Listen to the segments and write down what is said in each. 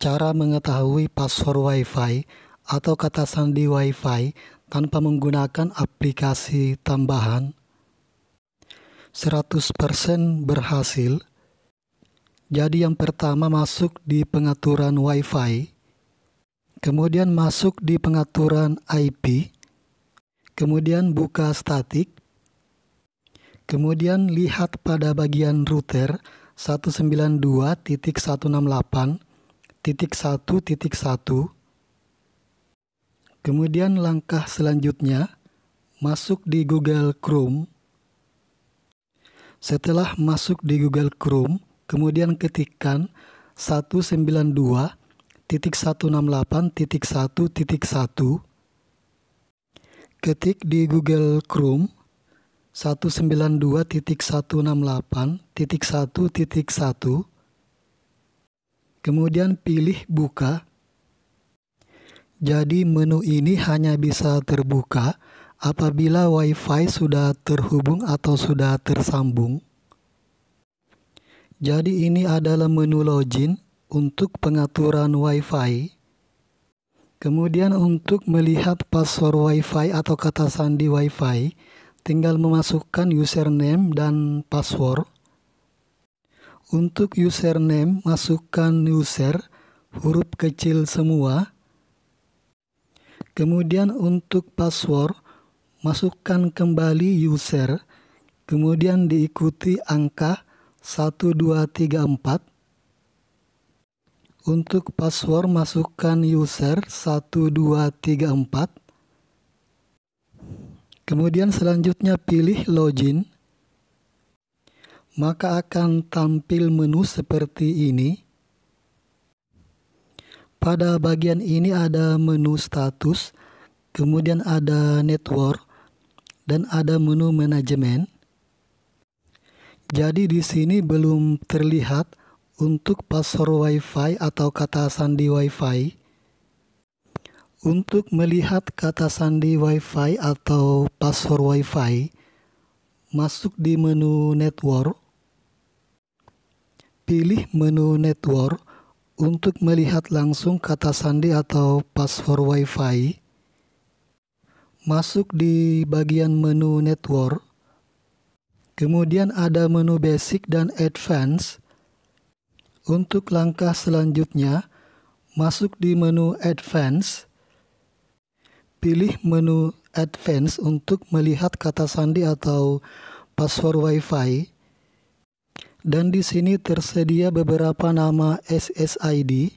Cara mengetahui password WiFi atau kata sandi WiFi tanpa menggunakan aplikasi tambahan 100% berhasil. Jadi yang pertama masuk di pengaturan WiFi, kemudian masuk di pengaturan IP, kemudian buka statik, kemudian lihat pada bagian router 192.168 titik satu titik satu. Kemudian langkah selanjutnya masuk di Google Chrome. Setelah masuk di Google Chrome, kemudian ketikkan 192 168 titik ketik di Google Chrome 192.168.1.1 Kemudian pilih buka. Jadi menu ini hanya bisa terbuka apabila WiFi sudah terhubung atau sudah tersambung. Jadi ini adalah menu login untuk pengaturan WiFi. Kemudian untuk melihat password WiFi atau kata sandi WiFi, tinggal memasukkan username dan password. Untuk username, masukkan user, huruf kecil semua. Kemudian untuk password, masukkan kembali user, kemudian diikuti angka 1234. Untuk password, masukkan user 1234. Kemudian selanjutnya pilih login maka akan tampil menu seperti ini. Pada bagian ini ada menu status, kemudian ada network, dan ada menu manajemen. Jadi di sini belum terlihat untuk password WiFi atau kata sandi WiFi. Untuk melihat kata sandi WiFi atau password WiFi, masuk di menu network, Pilih menu network untuk melihat langsung kata sandi atau password WiFi. Masuk di bagian menu network. Kemudian ada menu basic dan advance. Untuk langkah selanjutnya, masuk di menu advance. Pilih menu advance untuk melihat kata sandi atau password WiFi dan di sini tersedia beberapa nama SSID.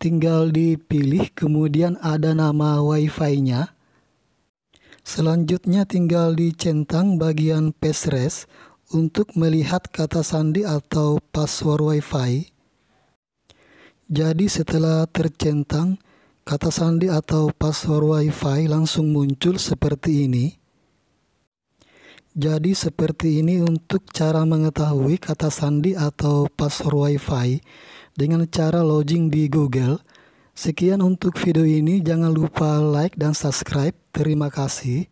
Tinggal dipilih kemudian ada nama WiFi-nya. Selanjutnya tinggal dicentang bagian passres untuk melihat kata sandi atau password WiFi. Jadi setelah tercentang, kata sandi atau password WiFi langsung muncul seperti ini. Jadi seperti ini untuk cara mengetahui kata sandi atau password WiFi dengan cara login di Google. Sekian untuk video ini, jangan lupa like dan subscribe. Terima kasih.